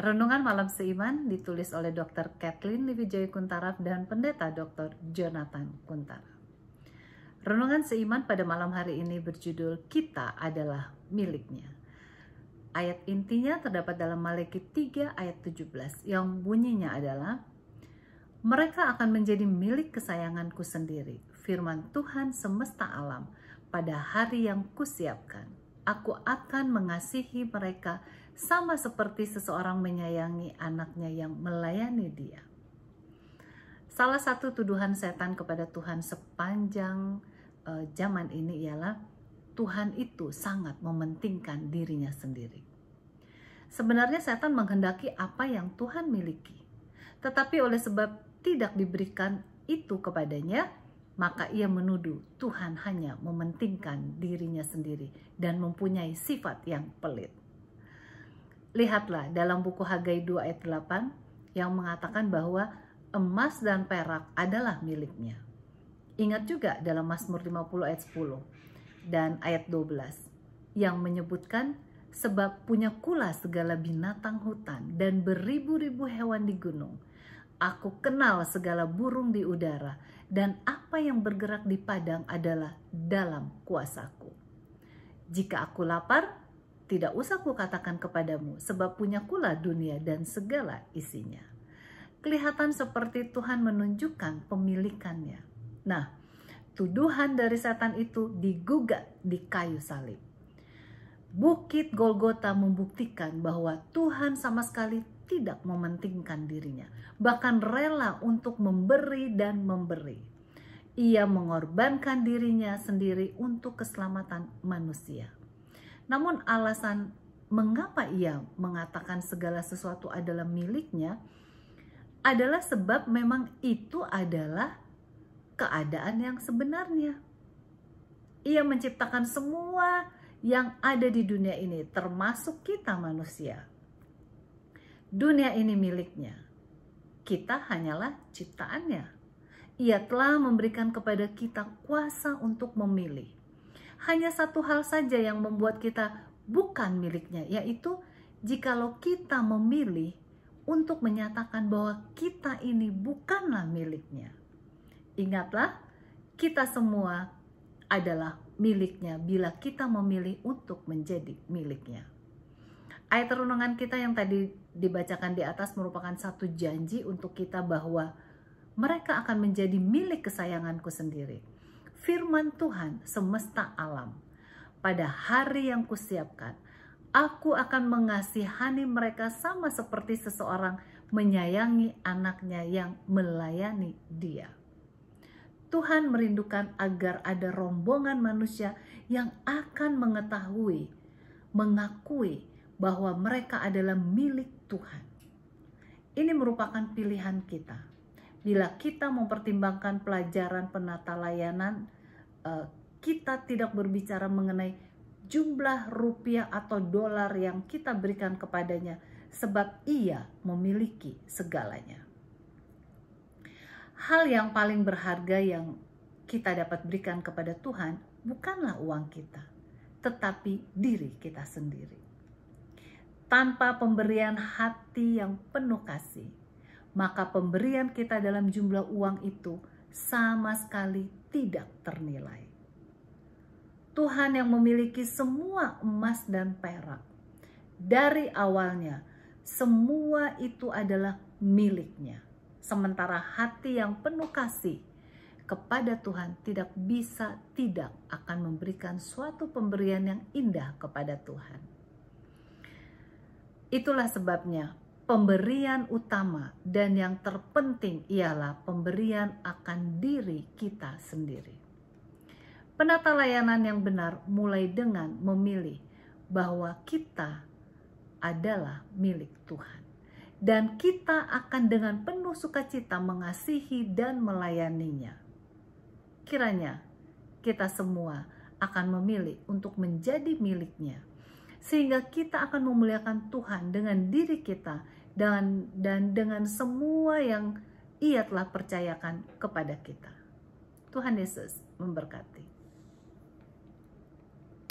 Renungan Malam Seiman ditulis oleh Dr. Kathleen Liwijaya Kuntaraf dan Pendeta Dr. Jonathan Kuntaraf. Renungan Seiman pada malam hari ini berjudul Kita adalah miliknya. Ayat intinya terdapat dalam Maliki 3 ayat 17 yang bunyinya adalah Mereka akan menjadi milik kesayanganku sendiri, firman Tuhan semesta alam pada hari yang kusiapkan aku akan mengasihi mereka sama seperti seseorang menyayangi anaknya yang melayani dia. Salah satu tuduhan setan kepada Tuhan sepanjang uh, zaman ini ialah Tuhan itu sangat mementingkan dirinya sendiri. Sebenarnya setan menghendaki apa yang Tuhan miliki, tetapi oleh sebab tidak diberikan itu kepadanya, maka ia menuduh Tuhan hanya mementingkan dirinya sendiri dan mempunyai sifat yang pelit. Lihatlah dalam buku Hagai 2 ayat 8 yang mengatakan bahwa emas dan perak adalah miliknya. Ingat juga dalam Mazmur 50 ayat 10 dan ayat 12 yang menyebutkan sebab punya kula segala binatang hutan dan beribu-ribu hewan di gunung – Aku kenal segala burung di udara, dan apa yang bergerak di padang adalah dalam kuasaku. Jika aku lapar, tidak usah kukatakan kepadamu, sebab punya kula dunia dan segala isinya. Kelihatan seperti Tuhan menunjukkan pemilikannya. Nah, tuduhan dari setan itu digugat di kayu salib. Bukit Golgota membuktikan bahwa Tuhan sama sekali tidak mementingkan dirinya, bahkan rela untuk memberi dan memberi. Ia mengorbankan dirinya sendiri untuk keselamatan manusia. Namun, alasan mengapa ia mengatakan segala sesuatu adalah miliknya adalah sebab memang itu adalah keadaan yang sebenarnya. Ia menciptakan semua yang ada di dunia ini, termasuk kita manusia. Dunia ini miliknya. Kita hanyalah ciptaannya. Ia telah memberikan kepada kita kuasa untuk memilih. Hanya satu hal saja yang membuat kita bukan miliknya, yaitu jikalau kita memilih untuk menyatakan bahwa kita ini bukanlah miliknya. Ingatlah, kita semua adalah miliknya bila kita memilih untuk menjadi miliknya. Ayat renungan kita yang tadi dibacakan di atas merupakan satu janji untuk kita bahwa mereka akan menjadi milik kesayanganku sendiri. Firman Tuhan semesta alam. Pada hari yang kusiapkan, aku akan mengasihani mereka sama seperti seseorang menyayangi anaknya yang melayani dia. Tuhan merindukan agar ada rombongan manusia yang akan mengetahui, mengakui bahwa mereka adalah milik Tuhan. Ini merupakan pilihan kita. Bila kita mempertimbangkan pelajaran penata layanan, eh, kita tidak berbicara mengenai jumlah rupiah atau dolar yang kita berikan kepadanya, sebab ia memiliki segalanya. Hal yang paling berharga yang kita dapat berikan kepada Tuhan bukanlah uang kita, tetapi diri kita sendiri tanpa pemberian hati yang penuh kasih, maka pemberian kita dalam jumlah uang itu sama sekali tidak ternilai. Tuhan yang memiliki semua emas dan perak, dari awalnya semua itu adalah miliknya. Sementara hati yang penuh kasih kepada Tuhan tidak bisa tidak akan memberikan suatu pemberian yang indah kepada Tuhan. Itulah sebabnya pemberian utama dan yang terpenting ialah pemberian akan diri kita sendiri. Penata layanan yang benar mulai dengan memilih bahwa kita adalah milik Tuhan. Dan kita akan dengan penuh sukacita mengasihi dan melayaninya. Kiranya kita semua akan memilih untuk menjadi miliknya sehingga kita akan memuliakan Tuhan dengan diri kita dan dan dengan semua yang ia telah percayakan kepada kita. Tuhan Yesus memberkati.